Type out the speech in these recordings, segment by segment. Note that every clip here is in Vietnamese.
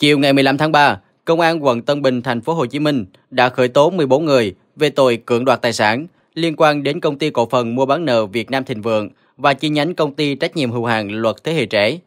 Chiều ngày 15 tháng 3, Công an quận Tân Bình, thành phố Hồ Chí Minh đã khởi tố 14 người về tội cưỡng đoạt tài sản liên quan đến công ty cổ phần mua bán nợ Việt Nam Thịnh Vượng và chi nhánh công ty trách nhiệm hữu hạn luật thế hệ trẻ.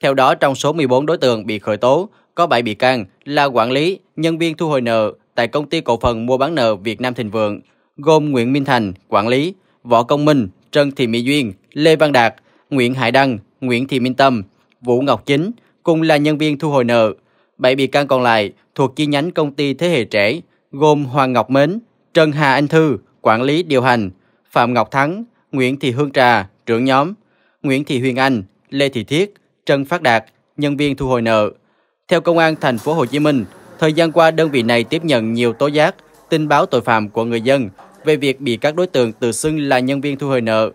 Theo đó, trong số 14 đối tượng bị khởi tố, có 7 bị can là quản lý, nhân viên thu hồi nợ tại công ty cổ phần mua bán nợ Việt Nam Thịnh Vượng, gồm Nguyễn Minh Thành, quản lý, Võ Công Minh, Trần Thị Mỹ Duyên, Lê Văn Đạt, Nguyễn Hải Đăng, Nguyễn Thị Minh Tâm, Vũ Ngọc Chính, cùng là nhân viên thu hồi nợ, 7 bị can còn lại thuộc chi nhánh công ty thế hệ trẻ gồm Hoàng Ngọc Mến, Trần Hà Anh Thư, quản lý điều hành, Phạm Ngọc Thắng, Nguyễn Thị Hương Trà, trưởng nhóm, Nguyễn Thị Huyền Anh, Lê Thị Thiết, Trần Phát Đạt, nhân viên thu hồi nợ. Theo công an thành phố Hồ Chí Minh, thời gian qua đơn vị này tiếp nhận nhiều tố giác, tin báo tội phạm của người dân về việc bị các đối tượng tự xưng là nhân viên thu hồi nợ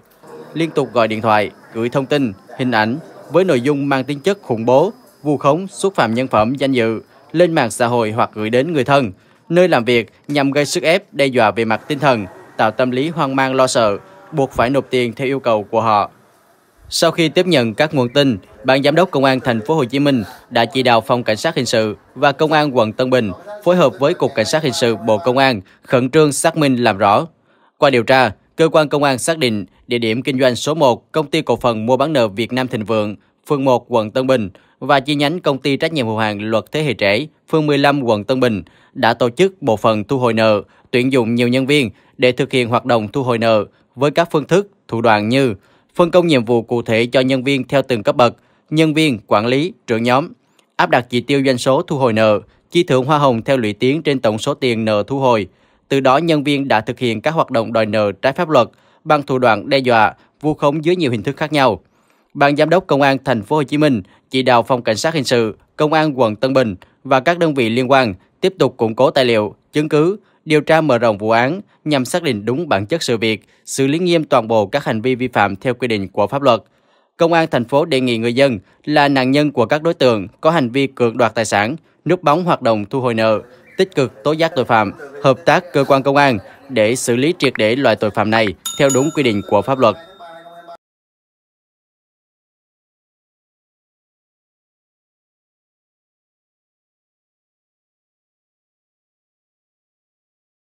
liên tục gọi điện thoại, gửi thông tin, hình ảnh với nội dung mang tính chất khủng bố, vu khống, xúc phạm nhân phẩm, danh dự lên mạng xã hội hoặc gửi đến người thân, nơi làm việc nhằm gây sức ép, đe dọa về mặt tinh thần, tạo tâm lý hoang mang lo sợ, buộc phải nộp tiền theo yêu cầu của họ. Sau khi tiếp nhận các nguồn tin, ban giám đốc công an thành phố Hồ Chí Minh đã chỉ đạo phòng cảnh sát hình sự và công an quận Tân Bình phối hợp với cục cảnh sát hình sự Bộ Công an khẩn trương xác minh làm rõ. Qua điều tra, cơ quan công an xác định địa điểm kinh doanh số 1 công ty cổ phần mua bán nợ Việt Nam Thịnh Vượng phường 1, quận Tân Bình và chi nhánh công ty trách nhiệm hữu hạn luật thế hệ trẻ, phường 15, quận Tân Bình đã tổ chức bộ phận thu hồi nợ, tuyển dụng nhiều nhân viên để thực hiện hoạt động thu hồi nợ với các phương thức, thủ đoạn như phân công nhiệm vụ cụ thể cho nhân viên theo từng cấp bậc, nhân viên, quản lý, trưởng nhóm, áp đặt chỉ tiêu doanh số thu hồi nợ, chi thưởng hoa hồng theo lũy tiến trên tổng số tiền nợ thu hồi. Từ đó nhân viên đã thực hiện các hoạt động đòi nợ trái pháp luật bằng thủ đoạn đe dọa, vu khống dưới nhiều hình thức khác nhau. Ban Giám đốc Công an Thành phố Hồ Chí Minh chỉ đạo Phòng Cảnh sát Hình sự, Công an quận Tân Bình và các đơn vị liên quan tiếp tục củng cố tài liệu, chứng cứ, điều tra mở rộng vụ án nhằm xác định đúng bản chất sự việc, xử lý nghiêm toàn bộ các hành vi vi phạm theo quy định của pháp luật. Công an thành phố đề nghị người dân là nạn nhân của các đối tượng có hành vi cưỡng đoạt tài sản, núp bóng hoạt động thu hồi nợ, tích cực tố giác tội phạm, hợp tác cơ quan công an để xử lý triệt để loại tội phạm này theo đúng quy định của pháp luật.